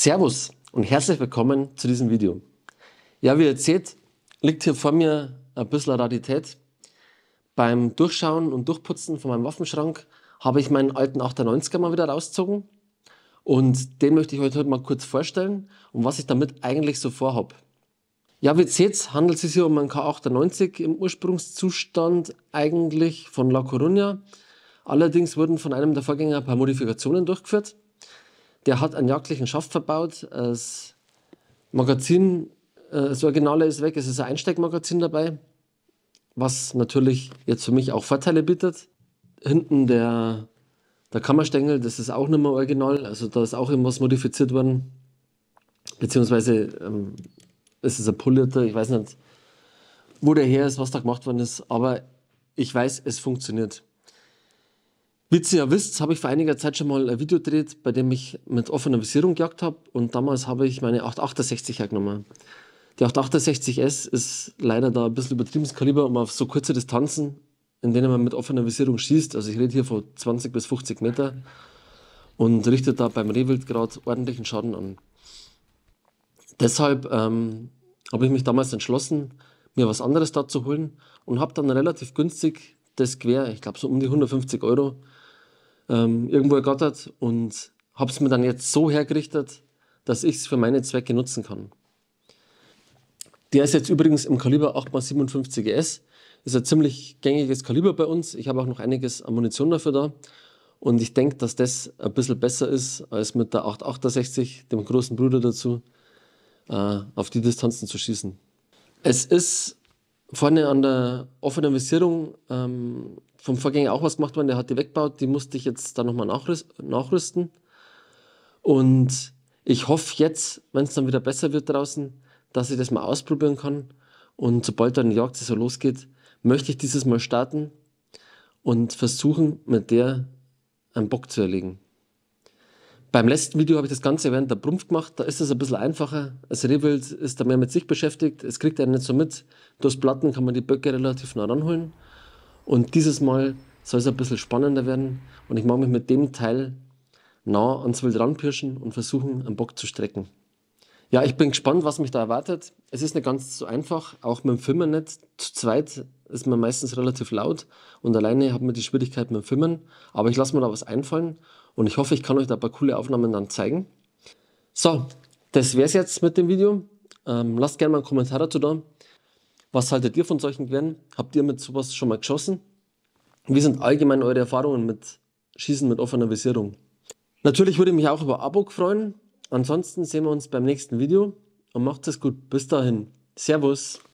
Servus und herzlich willkommen zu diesem Video. Ja, wie ihr seht, liegt hier vor mir ein bisschen Rarität. Beim Durchschauen und Durchputzen von meinem Waffenschrank habe ich meinen alten 98er mal wieder rausgezogen und den möchte ich euch heute mal kurz vorstellen und was ich damit eigentlich so vorhabe. Ja, wie ihr seht, handelt es sich hier um einen K98 im Ursprungszustand eigentlich von La Coruña. Allerdings wurden von einem der Vorgänger ein paar Modifikationen durchgeführt der hat einen jagdlichen Schaft verbaut. Das Magazin, das äh, Originale ist weg, es ist ein Einsteckmagazin dabei, was natürlich jetzt für mich auch Vorteile bietet. Hinten der, der Kammerstängel, das ist auch nicht mehr original, also da ist auch irgendwas modifiziert worden. Beziehungsweise ähm, es ist ein polierter, ich weiß nicht, wo der her ist, was da gemacht worden ist, aber ich weiß, es funktioniert. Wie ihr ja wisst, habe ich vor einiger Zeit schon mal ein Video gedreht, bei dem ich mit offener Visierung gejagt habe und damals habe ich meine 868 hergenommen. Die 868S ist leider da ein bisschen übertriebenes Kaliber, um auf so kurze Distanzen, in denen man mit offener Visierung schießt, also ich rede hier von 20 bis 50 Meter und richtet da beim Rehwild gerade ordentlichen Schaden an. Deshalb ähm, habe ich mich damals entschlossen, mir was anderes da zu holen und habe dann relativ günstig das Quer, ich glaube so um die 150 Euro, ähm, irgendwo ergattert und habe es mir dann jetzt so hergerichtet, dass ich es für meine Zwecke nutzen kann. Der ist jetzt übrigens im Kaliber 8x57S. Ist ein ziemlich gängiges Kaliber bei uns. Ich habe auch noch einiges an Munition dafür da. Und ich denke, dass das ein bisschen besser ist als mit der 868, dem großen Bruder dazu, äh, auf die Distanzen zu schießen. Es ist vorne an der offenen Visierung ähm, vom Vorgänger auch was gemacht worden, der hat die weggebaut, die musste ich jetzt dann nochmal nachrüsten. Und ich hoffe jetzt, wenn es dann wieder besser wird draußen, dass ich das mal ausprobieren kann. Und sobald dann die Jagd so losgeht, möchte ich dieses Mal starten und versuchen, mit der einen Bock zu erlegen. Beim letzten Video habe ich das Ganze während der Brumpf gemacht. Da ist es ein bisschen einfacher. Das Rehwild ist da mehr mit sich beschäftigt. Es kriegt einen nicht so mit. Durch Platten kann man die Böcke relativ nah ranholen. Und dieses Mal soll es ein bisschen spannender werden. Und ich mag mich mit dem Teil nah ans Wild ranpirschen und versuchen, einen Bock zu strecken. Ja, ich bin gespannt, was mich da erwartet. Es ist nicht ganz so einfach, auch mit dem Filmen nicht. Zu zweit ist man meistens relativ laut und alleine hat man die Schwierigkeit mit dem Filmen. Aber ich lasse mir da was einfallen und ich hoffe, ich kann euch da ein paar coole Aufnahmen dann zeigen. So, das wäre es jetzt mit dem Video. Ähm, lasst gerne mal einen Kommentar dazu da. Was haltet ihr von solchen Gewehren? Habt ihr mit sowas schon mal geschossen? Wie sind allgemein eure Erfahrungen mit Schießen mit offener Visierung? Natürlich würde ich mich auch über Abo freuen. Ansonsten sehen wir uns beim nächsten Video und macht es gut. Bis dahin. Servus.